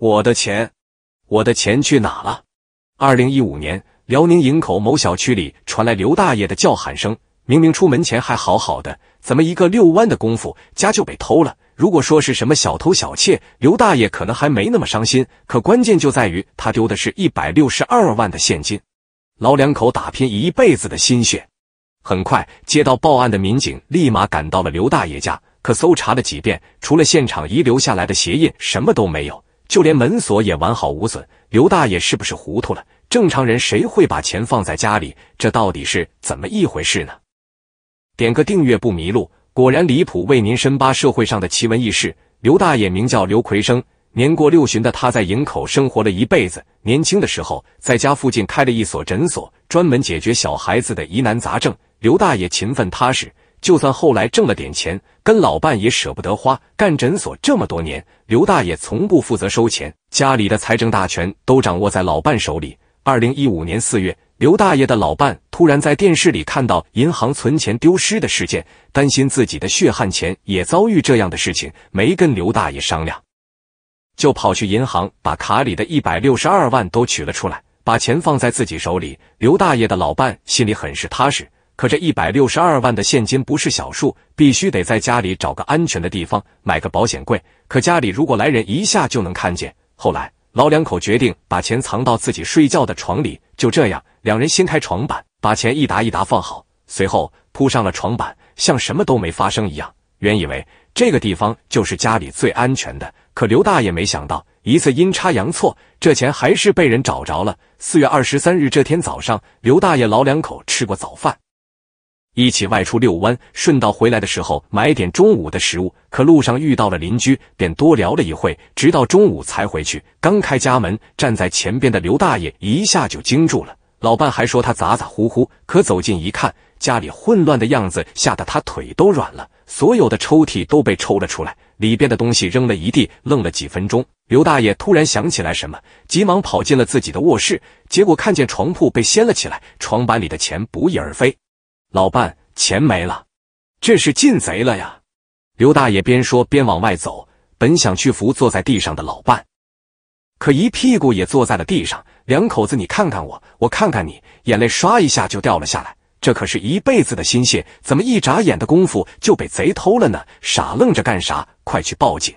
我的钱，我的钱去哪了？二零一五年，辽宁营口某小区里传来刘大爷的叫喊声。明明出门前还好好的，怎么一个遛弯的功夫，家就被偷了？如果说是什么小偷小窃，刘大爷可能还没那么伤心。可关键就在于他丢的是一百六十二万的现金，老两口打拼一辈子的心血。很快，接到报案的民警立马赶到了刘大爷家，可搜查了几遍，除了现场遗留下来的鞋印，什么都没有。就连门锁也完好无损，刘大爷是不是糊涂了？正常人谁会把钱放在家里？这到底是怎么一回事呢？点个订阅不迷路。果然离谱，为您深扒社会上的奇闻异事。刘大爷名叫刘奎生，年过六旬的他在营口生活了一辈子。年轻的时候，在家附近开了一所诊所，专门解决小孩子的疑难杂症。刘大爷勤奋踏实。就算后来挣了点钱，跟老伴也舍不得花。干诊所这么多年，刘大爷从不负责收钱，家里的财政大权都掌握在老伴手里。二零一五年四月，刘大爷的老伴突然在电视里看到银行存钱丢失的事件，担心自己的血汗钱也遭遇这样的事情，没跟刘大爷商量，就跑去银行把卡里的一百六十二万都取了出来，把钱放在自己手里。刘大爷的老伴心里很是踏实。可这一百六十二万的现金不是小数，必须得在家里找个安全的地方，买个保险柜。可家里如果来人，一下就能看见。后来，老两口决定把钱藏到自己睡觉的床里。就这样，两人掀开床板，把钱一沓一沓放好，随后铺上了床板，像什么都没发生一样。原以为这个地方就是家里最安全的，可刘大爷没想到，一次阴差阳错，这钱还是被人找着了。四月二十三日这天早上，刘大爷老两口吃过早饭。一起外出遛弯，顺道回来的时候买点中午的食物。可路上遇到了邻居，便多聊了一会，直到中午才回去。刚开家门，站在前边的刘大爷一下就惊住了。老伴还说他咋咋呼呼，可走近一看，家里混乱的样子，吓得他腿都软了。所有的抽屉都被抽了出来，里边的东西扔了一地。愣了几分钟，刘大爷突然想起来什么，急忙跑进了自己的卧室，结果看见床铺被掀了起来，床板里的钱不翼而飞。老伴，钱没了，这是进贼了呀！刘大爷边说边往外走，本想去扶坐在地上的老伴，可一屁股也坐在了地上。两口子你看看我，我看看你，眼泪唰一下就掉了下来。这可是一辈子的心血，怎么一眨眼的功夫就被贼偷了呢？傻愣着干啥？快去报警！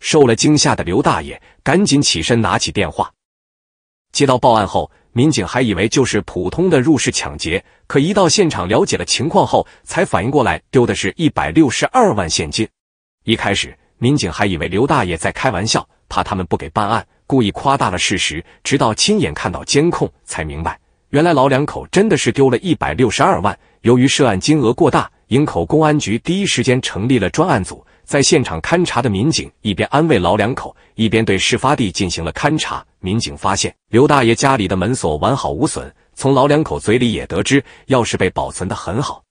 受了惊吓的刘大爷赶紧起身，拿起电话。接到报案后。民警还以为就是普通的入室抢劫，可一到现场了解了情况后，才反应过来丢的是一百六十二万现金。一开始，民警还以为刘大爷在开玩笑，怕他们不给办案，故意夸大了事实。直到亲眼看到监控，才明白原来老两口真的是丢了一百六十二万。由于涉案金额过大，营口公安局第一时间成立了专案组。在现场勘查的民警一边安慰老两口，一边对事发地进行了勘查。民警发现，刘大爷家里的门锁完好无损，从老两口嘴里也得知钥匙被保存的很好，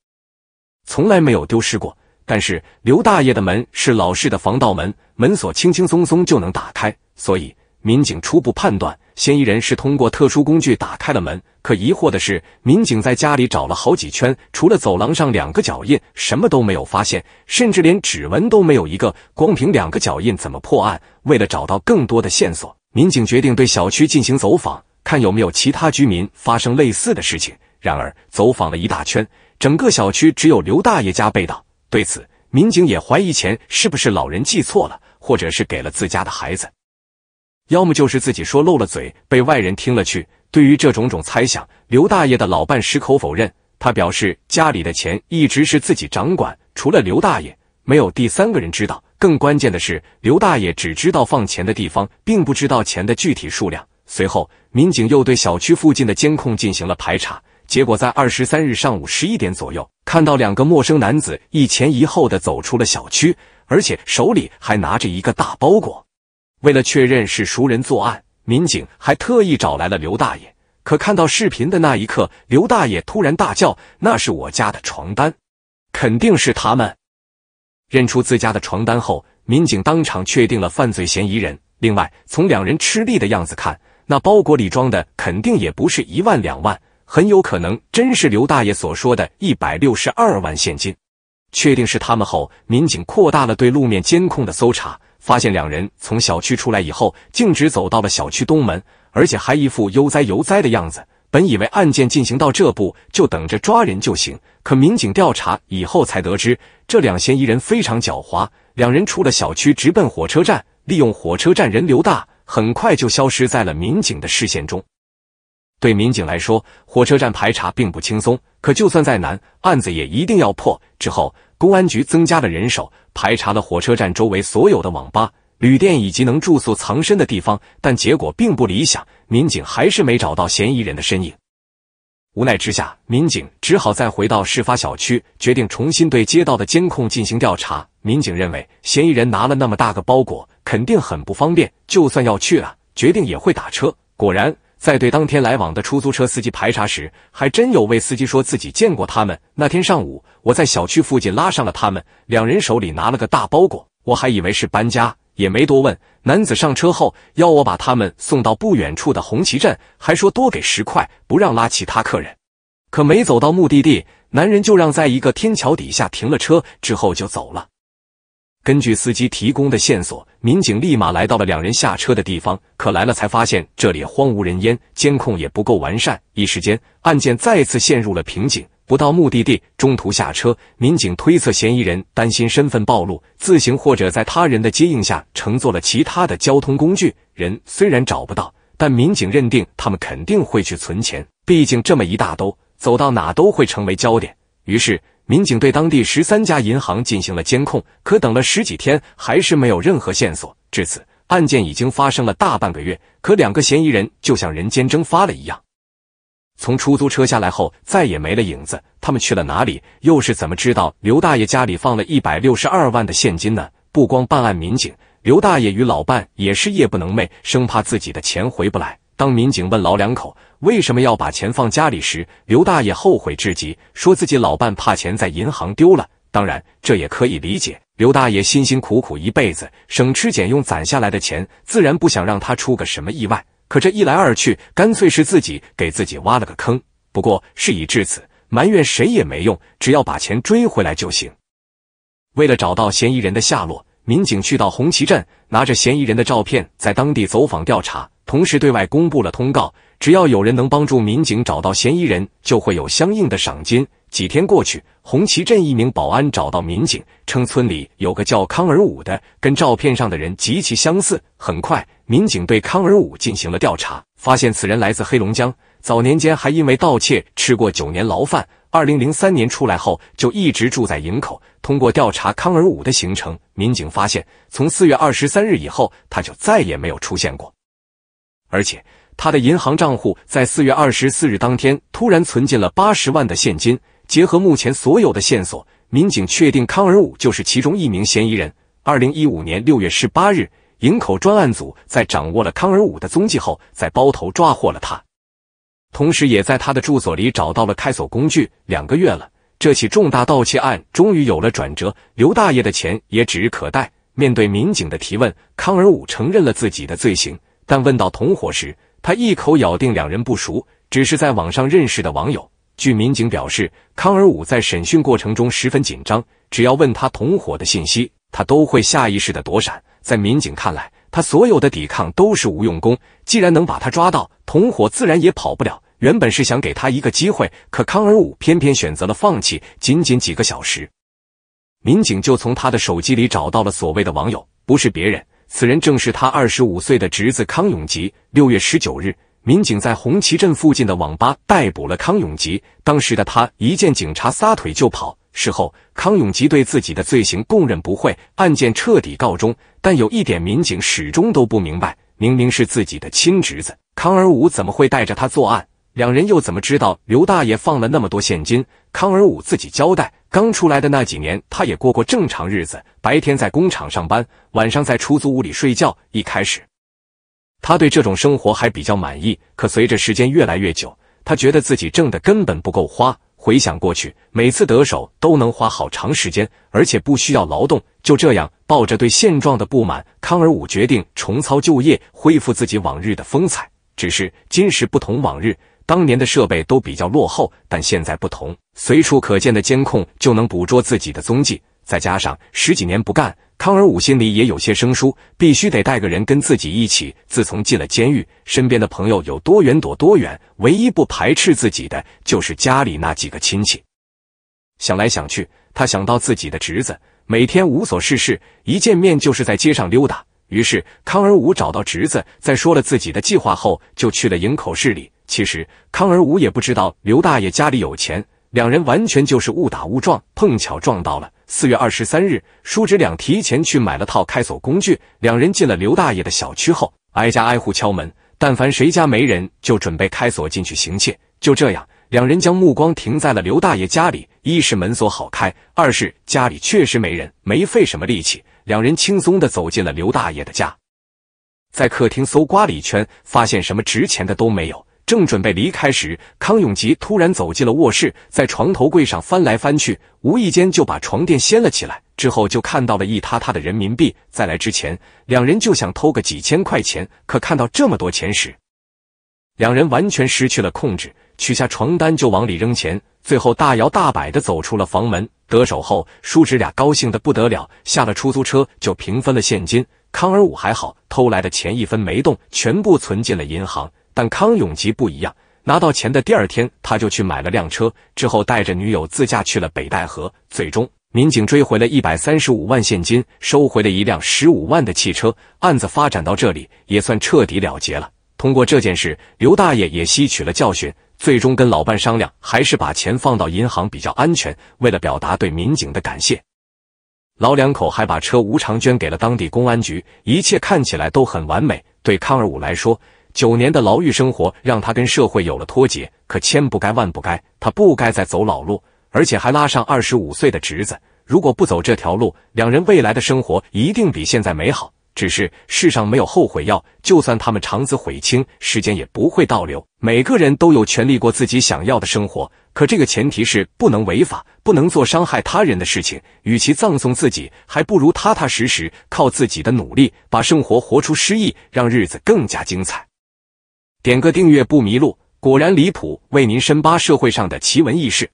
从来没有丢失过。但是刘大爷的门是老式的防盗门，门锁轻轻松松就能打开，所以民警初步判断。嫌疑人是通过特殊工具打开了门，可疑惑的是，民警在家里找了好几圈，除了走廊上两个脚印，什么都没有发现，甚至连指纹都没有一个。光凭两个脚印怎么破案？为了找到更多的线索，民警决定对小区进行走访，看有没有其他居民发生类似的事情。然而，走访了一大圈，整个小区只有刘大爷家被盗。对此，民警也怀疑钱是不是老人记错了，或者是给了自家的孩子。要么就是自己说漏了嘴，被外人听了去。对于这种种猜想，刘大爷的老伴矢口否认。他表示，家里的钱一直是自己掌管，除了刘大爷，没有第三个人知道。更关键的是，刘大爷只知道放钱的地方，并不知道钱的具体数量。随后，民警又对小区附近的监控进行了排查，结果在二十三日上午十一点左右，看到两个陌生男子一前一后的走出了小区，而且手里还拿着一个大包裹。为了确认是熟人作案，民警还特意找来了刘大爷。可看到视频的那一刻，刘大爷突然大叫：“那是我家的床单，肯定是他们！”认出自家的床单后，民警当场确定了犯罪嫌疑人。另外，从两人吃力的样子看，那包裹里装的肯定也不是一万两万，很有可能真是刘大爷所说的一百六十二万现金。确定是他们后，民警扩大了对路面监控的搜查。发现两人从小区出来以后，径直走到了小区东门，而且还一副悠哉游哉的样子。本以为案件进行到这步就等着抓人就行，可民警调查以后才得知，这两嫌疑人非常狡猾。两人出了小区，直奔火车站，利用火车站人流大，很快就消失在了民警的视线中。对民警来说，火车站排查并不轻松。可就算再难，案子也一定要破。之后，公安局增加了人手，排查了火车站周围所有的网吧、旅店以及能住宿藏身的地方，但结果并不理想，民警还是没找到嫌疑人的身影。无奈之下，民警只好再回到事发小区，决定重新对街道的监控进行调查。民警认为，嫌疑人拿了那么大个包裹，肯定很不方便，就算要去了，决定也会打车。果然。在对当天来往的出租车司机排查时，还真有位司机说自己见过他们。那天上午，我在小区附近拉上了他们，两人手里拿了个大包裹，我还以为是搬家，也没多问。男子上车后要我把他们送到不远处的红旗镇，还说多给十块，不让拉其他客人。可没走到目的地，男人就让在一个天桥底下停了车，之后就走了。根据司机提供的线索，民警立马来到了两人下车的地方。可来了才发现，这里荒无人烟，监控也不够完善。一时间，案件再次陷入了瓶颈。不到目的地，中途下车，民警推测嫌疑人担心身份暴露，自行或者在他人的接应下乘坐了其他的交通工具。人虽然找不到，但民警认定他们肯定会去存钱，毕竟这么一大兜，走到哪都会成为焦点。于是。民警对当地十三家银行进行了监控，可等了十几天，还是没有任何线索。至此，案件已经发生了大半个月，可两个嫌疑人就像人间蒸发了一样，从出租车下来后再也没了影子。他们去了哪里？又是怎么知道刘大爷家里放了一百六十二万的现金呢？不光办案民警，刘大爷与老伴也是夜不能寐，生怕自己的钱回不来。当民警问老两口为什么要把钱放家里时，刘大爷后悔至极，说自己老伴怕钱在银行丢了。当然，这也可以理解。刘大爷辛辛苦苦一辈子，省吃俭用攒下来的钱，自然不想让他出个什么意外。可这一来二去，干脆是自己给自己挖了个坑。不过事已至此，埋怨谁也没用，只要把钱追回来就行。为了找到嫌疑人的下落，民警去到红旗镇，拿着嫌疑人的照片，在当地走访调查。同时对外公布了通告，只要有人能帮助民警找到嫌疑人，就会有相应的赏金。几天过去，红旗镇一名保安找到民警，称村里有个叫康尔武的，跟照片上的人极其相似。很快，民警对康尔武进行了调查，发现此人来自黑龙江，早年间还因为盗窃吃过九年牢饭。二零零三年出来后，就一直住在营口。通过调查康尔武的行程，民警发现，从四月二十三日以后，他就再也没有出现过。而且，他的银行账户在四月二十四日当天突然存进了八十万的现金。结合目前所有的线索，民警确定康尔武就是其中一名嫌疑人。二零一五年六月十八日，营口专案组在掌握了康尔武的踪迹后，在包头抓获了他，同时也在他的住所里找到了开锁工具。两个月了，这起重大盗窃案终于有了转折，刘大爷的钱也指日可待。面对民警的提问，康尔武承认了自己的罪行。但问到同伙时，他一口咬定两人不熟，只是在网上认识的网友。据民警表示，康尔武在审讯过程中十分紧张，只要问他同伙的信息，他都会下意识的躲闪。在民警看来，他所有的抵抗都是无用功。既然能把他抓到，同伙自然也跑不了。原本是想给他一个机会，可康尔武偏偏选择了放弃。仅仅几个小时，民警就从他的手机里找到了所谓的网友，不是别人。此人正是他二十五岁的侄子康永吉。六月十九日，民警在红旗镇附近的网吧逮捕了康永吉。当时的他一见警察，撒腿就跑。事后，康永吉对自己的罪行供认不讳，案件彻底告终。但有一点，民警始终都不明白：明明是自己的亲侄子康尔武，怎么会带着他作案？两人又怎么知道刘大爷放了那么多现金？康尔武自己交代，刚出来的那几年，他也过过正常日子，白天在工厂上班，晚上在出租屋里睡觉。一开始，他对这种生活还比较满意。可随着时间越来越久，他觉得自己挣的根本不够花。回想过去，每次得手都能花好长时间，而且不需要劳动。就这样，抱着对现状的不满，康尔武决定重操旧业，恢复自己往日的风采。只是今时不同往日。当年的设备都比较落后，但现在不同，随处可见的监控就能捕捉自己的踪迹。再加上十几年不干，康尔武心里也有些生疏，必须得带个人跟自己一起。自从进了监狱，身边的朋友有多远躲多远，唯一不排斥自己的就是家里那几个亲戚。想来想去，他想到自己的侄子，每天无所事事，一见面就是在街上溜达。于是康尔武找到侄子，在说了自己的计划后，就去了营口市里。其实康尔武也不知道刘大爷家里有钱，两人完全就是误打误撞，碰巧撞到了。四月二十三日，叔侄俩提前去买了套开锁工具，两人进了刘大爷的小区后，挨家挨户敲门，但凡谁家没人，就准备开锁进去行窃。就这样，两人将目光停在了刘大爷家里，一是门锁好开，二是家里确实没人，没费什么力气，两人轻松的走进了刘大爷的家，在客厅搜刮了一圈，发现什么值钱的都没有。正准备离开时，康永吉突然走进了卧室，在床头柜上翻来翻去，无意间就把床垫掀了起来。之后就看到了一沓沓的人民币。在来之前，两人就想偷个几千块钱，可看到这么多钱时，两人完全失去了控制，取下床单就往里扔钱，最后大摇大摆的走出了房门。得手后，叔侄俩高兴的不得了，下了出租车就平分了现金。康尔武还好，偷来的钱一分没动，全部存进了银行。但康永吉不一样，拿到钱的第二天，他就去买了辆车，之后带着女友自驾去了北戴河。最终，民警追回了一百三十五万现金，收回了一辆十五万的汽车。案子发展到这里，也算彻底了结了。通过这件事，刘大爷也吸取了教训，最终跟老伴商量，还是把钱放到银行比较安全。为了表达对民警的感谢，老两口还把车无偿捐给了当地公安局。一切看起来都很完美。对康二武来说。九年的牢狱生活让他跟社会有了脱节，可千不该万不该，他不该再走老路，而且还拉上二十五岁的侄子。如果不走这条路，两人未来的生活一定比现在美好。只是世上没有后悔药，就算他们肠子悔青，时间也不会倒流。每个人都有权利过自己想要的生活，可这个前提是不能违法，不能做伤害他人的事情。与其葬送自己，还不如踏踏实实靠自己的努力，把生活活出诗意，让日子更加精彩。点个订阅不迷路，果然离谱，为您深扒社会上的奇闻异事。